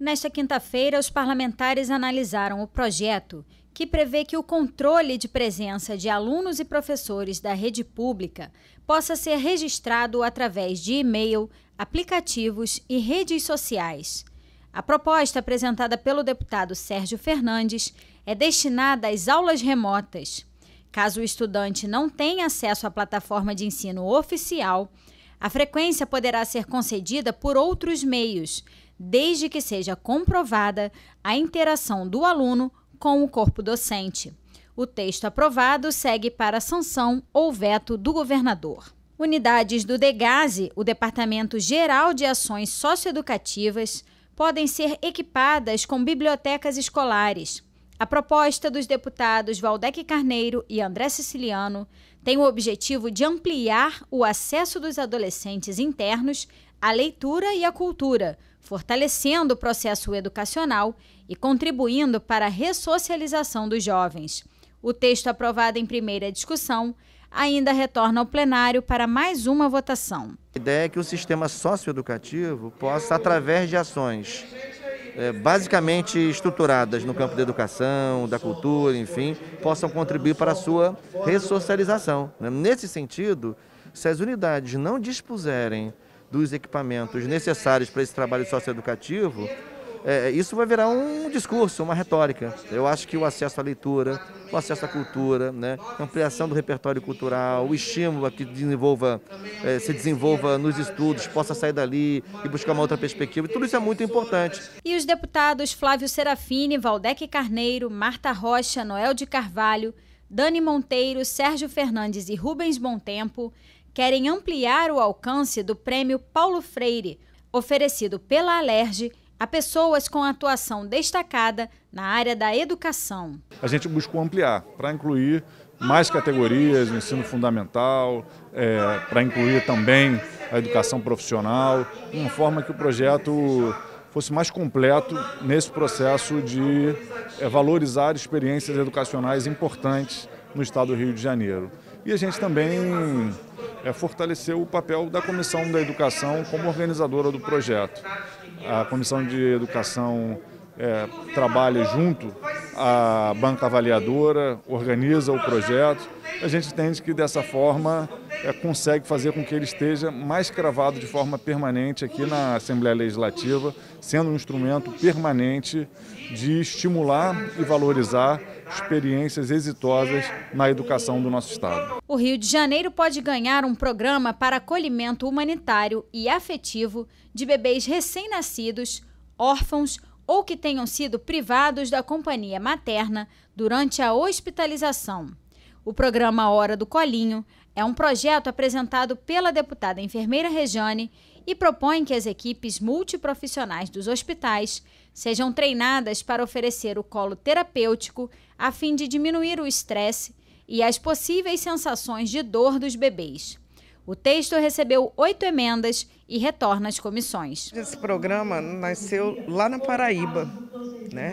Nesta quinta-feira, os parlamentares analisaram o projeto que prevê que o controle de presença de alunos e professores da rede pública possa ser registrado através de e-mail, aplicativos e redes sociais. A proposta apresentada pelo deputado Sérgio Fernandes é destinada às aulas remotas. Caso o estudante não tenha acesso à plataforma de ensino oficial, a frequência poderá ser concedida por outros meios, desde que seja comprovada a interação do aluno com o corpo docente. O texto aprovado segue para sanção ou veto do governador. Unidades do DEGASE, o Departamento Geral de Ações Socioeducativas, podem ser equipadas com bibliotecas escolares. A proposta dos deputados Valdec Carneiro e André Siciliano tem o objetivo de ampliar o acesso dos adolescentes internos à leitura e à cultura, fortalecendo o processo educacional e contribuindo para a ressocialização dos jovens. O texto aprovado em primeira discussão ainda retorna ao plenário para mais uma votação. A ideia é que o sistema socioeducativo possa, através de ações é, basicamente estruturadas no campo da educação, da cultura, enfim, possam contribuir para a sua ressocialização. Né? Nesse sentido, se as unidades não dispuserem dos equipamentos necessários para esse trabalho socioeducativo, é, isso vai virar um discurso, uma retórica. Eu acho que o acesso à leitura, o acesso à cultura, né, ampliação do repertório cultural, o estímulo a que desenvolva, é, se desenvolva nos estudos, possa sair dali e buscar uma outra perspectiva, tudo isso é muito importante. E os deputados Flávio Serafini, Valdec Carneiro, Marta Rocha, Noel de Carvalho, Dani Monteiro, Sérgio Fernandes e Rubens Tempo querem ampliar o alcance do prêmio Paulo Freire, oferecido pela Alerj a pessoas com atuação destacada na área da educação. A gente buscou ampliar para incluir mais categorias, ensino fundamental, é, para incluir também a educação profissional, de uma forma que o projeto fosse mais completo nesse processo de é, valorizar experiências educacionais importantes no estado do Rio de Janeiro. E a gente também é fortalecer o papel da Comissão da Educação como organizadora do projeto. A Comissão de Educação é, trabalha junto à banca avaliadora, organiza o projeto. A gente entende que dessa forma é, consegue fazer com que ele esteja mais cravado de forma permanente aqui na Assembleia Legislativa, sendo um instrumento permanente de estimular e valorizar experiências exitosas na educação do nosso Estado. O Rio de Janeiro pode ganhar um programa para acolhimento humanitário e afetivo de bebês recém-nascidos, órfãos ou que tenham sido privados da companhia materna durante a hospitalização. O programa Hora do Colinho é um projeto apresentado pela deputada enfermeira Rejane e propõe que as equipes multiprofissionais dos hospitais sejam treinadas para oferecer o colo terapêutico a fim de diminuir o estresse e as possíveis sensações de dor dos bebês. O texto recebeu oito emendas e retorna às comissões. Esse programa nasceu lá na Paraíba, né?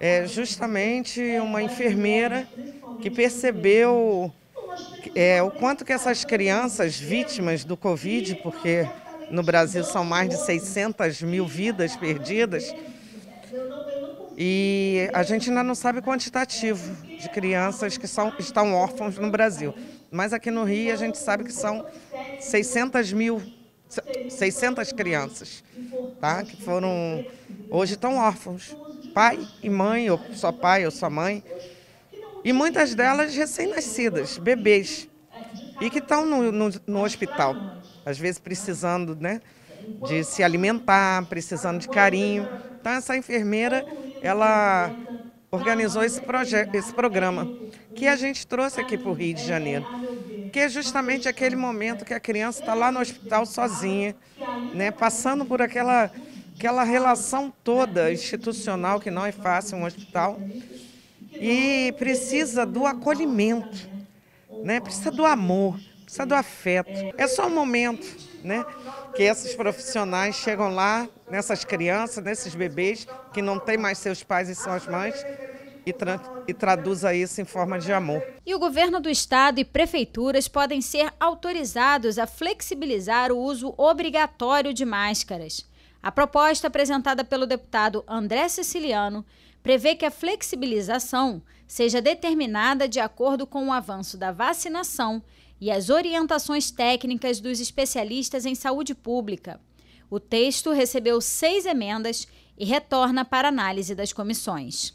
É justamente uma enfermeira que percebeu é, o quanto que essas crianças vítimas do Covid, porque no Brasil são mais de 600 mil vidas perdidas, e a gente ainda não sabe o quantitativo de crianças que são, estão órfãos no Brasil. Mas aqui no Rio a gente sabe que são 600 mil, 600 crianças, tá? Que foram, hoje estão órfãos. Pai e mãe, ou só pai ou só mãe e muitas delas recém-nascidas, bebês, e que estão no, no, no, hospital, às vezes precisando né, de se alimentar, precisando de carinho. Então, essa enfermeira, ela organizou esse, esse programa que a gente trouxe aqui para o Rio de Janeiro, que é justamente aquele momento que a criança está lá no hospital sozinha, né, passando por aquela, aquela relação toda institucional que não é fácil um hospital e precisa do acolhimento, né? precisa do amor, precisa do afeto. É só um momento né? que esses profissionais chegam lá, nessas crianças, nesses bebês que não têm mais seus pais e suas mães, e, tra e traduza isso em forma de amor. E o governo do estado e prefeituras podem ser autorizados a flexibilizar o uso obrigatório de máscaras. A proposta apresentada pelo deputado André Siciliano prevê que a flexibilização seja determinada de acordo com o avanço da vacinação e as orientações técnicas dos especialistas em saúde pública. O texto recebeu seis emendas e retorna para análise das comissões.